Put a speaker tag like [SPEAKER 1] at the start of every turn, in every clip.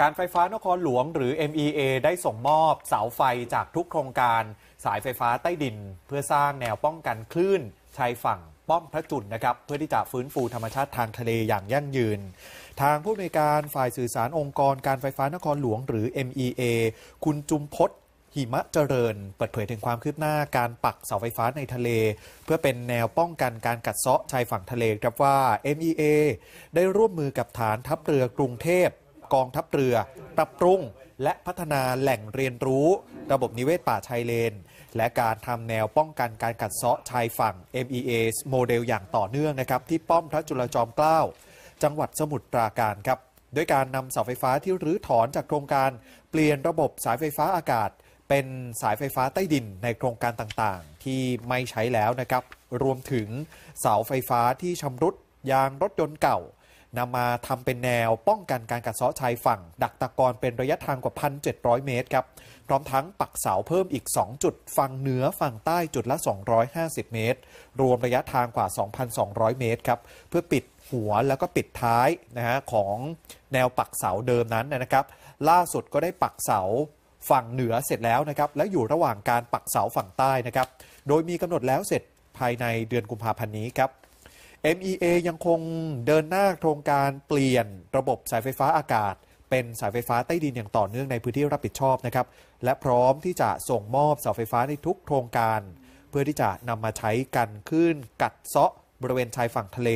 [SPEAKER 1] การไฟฟ้านครหลวงหรือ MEA ได้ส่งมอบเสาไฟจากทุกโครงการสายไฟฟ้าใต้ดิน เพื่อสร้างแนวป้องกันคลื่นชายฝั่งป้อมพระจุนนะครับ เพื่อที่จะฟื้นฟูธรรมชาติทางทะเลอย่างยั่งยืน ทางผู้อำนวยการฝ่ายสื่อสารองค์กร การไฟฟ้านครหลวงหรือ MEA คุณจุมพศหิมะเจริญเปิดเผยถึงความคืบหน้าการปักเสาไฟฟ้าในทะเล เพื่อเป็นแนวป้องกันการกัดเซาะชายฝั่งทะเลครับว่า MEA ได้ร่วมมือกับฐานทัพเรือกรุงเทพกองทัพเรือปรับปรุงและพัฒนาแหล่งเรียนรู้ ระบบนิเวศป่าชายเลน และการทำแนวป้องกันการกัดเซาะชายฝั่ง MEA โมเดลอย่างต่อเนื่องนะครับที่ป้อมพระจุลจอมเกล้า จังหวัดสมุทรปราการครับด้วยการนำเสาไฟฟ้าที่รื้อถอนจากโครงการ เปลี่ยนระบบสายไฟฟ้าอากาศ เป็นสายไฟฟ้าใต้ดินในโครงการต่างๆ ที่ไม่ใช้แล้วนะครับรวมถึงเสาไฟฟ้าที่ชำรุดยางรถยนต์เก่านำมาทำเป็นแนวป้องกันการกัดเซาะชายฝั่ง ดักตะกอนเป็นระยะทางกว่า 1,700 เมตรครับ พร้อมทั้งปักเสาเพิ่มอีก 2 จุดฝั่งเหนือฝั่งใต้จุดละ 250 เมตร รวมระยะทางกว่า 2,200 เมตรครับเพื่อปิดหัวแล้วก็ปิดท้ายนะฮะของแนวปักเสาเดิมนั้นนะครับ ล่าสุดก็ได้ปักเสาฝั่งเหนือเสร็จแล้วนะครับและอยู่ระหว่างการปักเสาฝั่งใต้นะครับโดยมีกำหนดแล้วเสร็จภายในเดือนกุมภาพันธ์นี้ครับ MEA ยังคงเดินหน้าโครงการเปลี่ยนระบบสายไฟฟ้าอากาศ เป็นสายไฟฟ้าใต้ดินอย่างต่อเนื่องในพื้นที่รับผิดชอบนะครับและพร้อมที่จะส่งมอบเสาไฟฟ้าในทุกโครงการ เพื่อที่จะนำมาใช้กันขึ้นกัดเซาะบริเวณชายฝั่งทะเล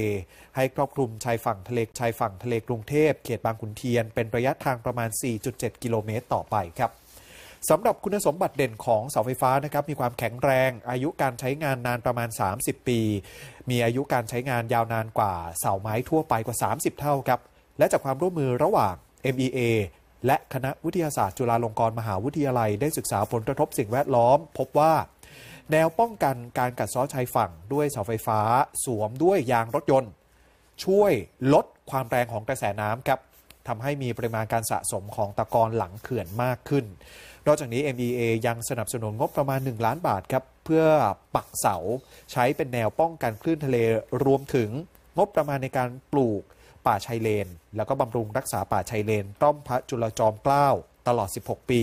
[SPEAKER 1] ให้ครอบคลุมชายฝั่งทะเลชายฝั่งทะเลกรุงเทพ เขตบางขุนเทียนเป็นระยะทางประมาณ4.7กิโลเมตรต่อไปครับสำหรับคุณสมบัติเด่นของเสาไฟฟ้านะครับมีความแข็งแรง อายุการใช้งานนานประมาณ 30 ปี มีอายุการใช้งานยาวนานกว่าเสาไม้ทั่วไปกว่า 30 เท่าครับ และจากความร่วมมือระหว่าง MEA และคณะวิทยาศาสตร์จุฬาลงกรณ์มหาวิทยาลัยได้ศึกษาผลกระทบสิ่งแวดล้อมพบว่า แนวป้องกันการกัดเซาะชายฝั่งด้วยเสาไฟฟ้า สวมด้วยยางรถยนต์ ช่วยลดความแรงของกระแสน้ำครับทำให้มีปริมาณการสะสมของตะกอนหลังเขื่อนมากขึ้น นอกจากนี้ MEA ยังสนับสนุนงบประมาณ 1 ล้านบาทครับเพื่อปักเสาใช้เป็นแนวป้องกันคลื่นทะเลรวมถึงงบประมาณในการปลูกป่าชายเลน แล้วก็บำรุงรักษาป่าชายเลน ต้อมพระจุลจอมเกล้าตลอด 16 ปี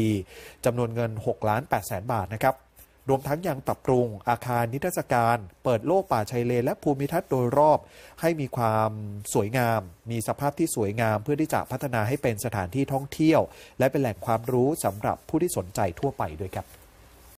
[SPEAKER 1] จำนวนเงิน 6 ล้าน8แสนบาทนะครับรวมทั้งยังปรับปรุง อาคารนิทรรศการ เปิดโลกป่าชายเลนและภูมิทัศน์โดยรอบ ให้มีความสวยงาม มีสภาพที่สวยงามเพื่อที่จะพัฒนาให้เป็นสถานที่ท่องเที่ยว และเป็นแหล่งความรู้สำหรับผู้ที่สนใจทั่วไปด้วยครับ